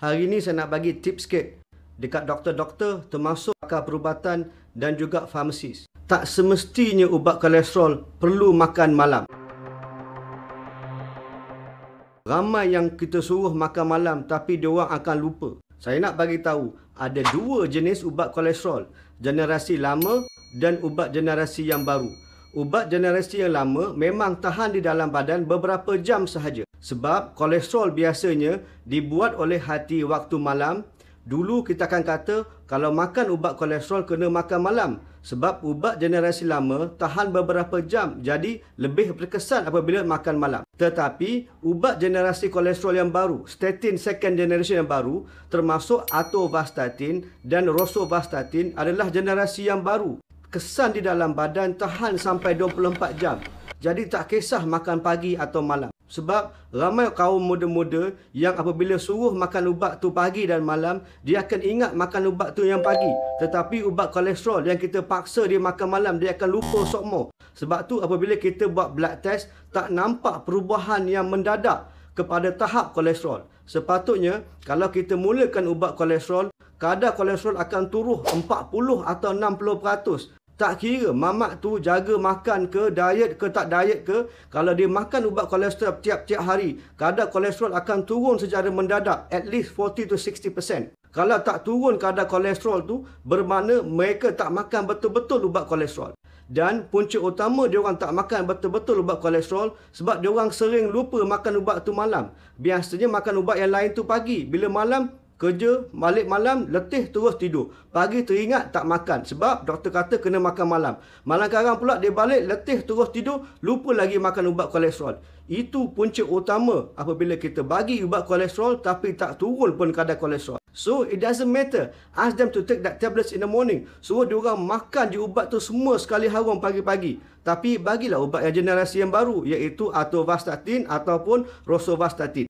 Hari ini saya nak bagi tips sikit dekat doktor-doktor termasuk pakar perubatan dan juga farmasis. Tak semestinya ubat kolesterol perlu makan malam. Ramai yang kita suruh makan malam tapi dia orang akan lupa. Saya nak bagi tahu ada dua jenis ubat kolesterol, generasi lama dan ubat generasi yang baru. Ubat generasi yang lama memang tahan di dalam badan beberapa jam sahaja. Sebab kolesterol biasanya dibuat oleh hati waktu malam. Dulu kita akan kata kalau makan ubat kolesterol kena makan malam. Sebab ubat generasi lama tahan beberapa jam jadi lebih berkesan apabila makan malam. Tetapi ubat generasi kolesterol yang baru, statin second generation yang baru termasuk atorvastatin dan rosuvastatin adalah generasi yang baru. Kesan di dalam badan tahan sampai 24 jam. Jadi tak kisah makan pagi atau malam. Sebab ramai kaum muda-muda yang apabila suruh makan ubat tu pagi dan malam, dia akan ingat makan ubat tu yang pagi. Tetapi ubat kolesterol yang kita paksa dia makan malam, dia akan lupa sokmo. Sebab tu apabila kita buat blood test, tak nampak perubahan yang mendadak kepada tahap kolesterol. Sepatutnya, kalau kita mulakan ubat kolesterol, kadar kolesterol akan turun 40 atau 60 peratus. Tak kira mamak tu jaga makan ke, diet ke, tak diet ke. Kalau dia makan ubat kolesterol tiap-tiap hari, kadar kolesterol akan turun secara mendadak at least 40 to 60%. Kalau tak turun kadar kolesterol tu, bermakna mereka tak makan betul-betul ubat kolesterol. Dan punca utama dia orang tak makan betul-betul ubat kolesterol sebab dia orang sering lupa makan ubat tu malam. Biasanya makan ubat yang lain tu pagi. Bila malam, kerja balik malam letih terus tidur. Pagi teringat tak makan sebab doktor kata kena makan malam. Malam karang pula dia balik letih terus tidur lupa lagi makan ubat kolesterol. Itu punca utama apabila kita bagi ubat kolesterol tapi tak turun pun kadar kolesterol. So it doesn't matter. Ask them to take that tablets in the morning. Suruh so, diorang makan je ubat tu semua sekali harum pagi-pagi. Tapi bagilah ubat yang generasi yang baru iaitu atorvastatin ataupun rosuvastatin.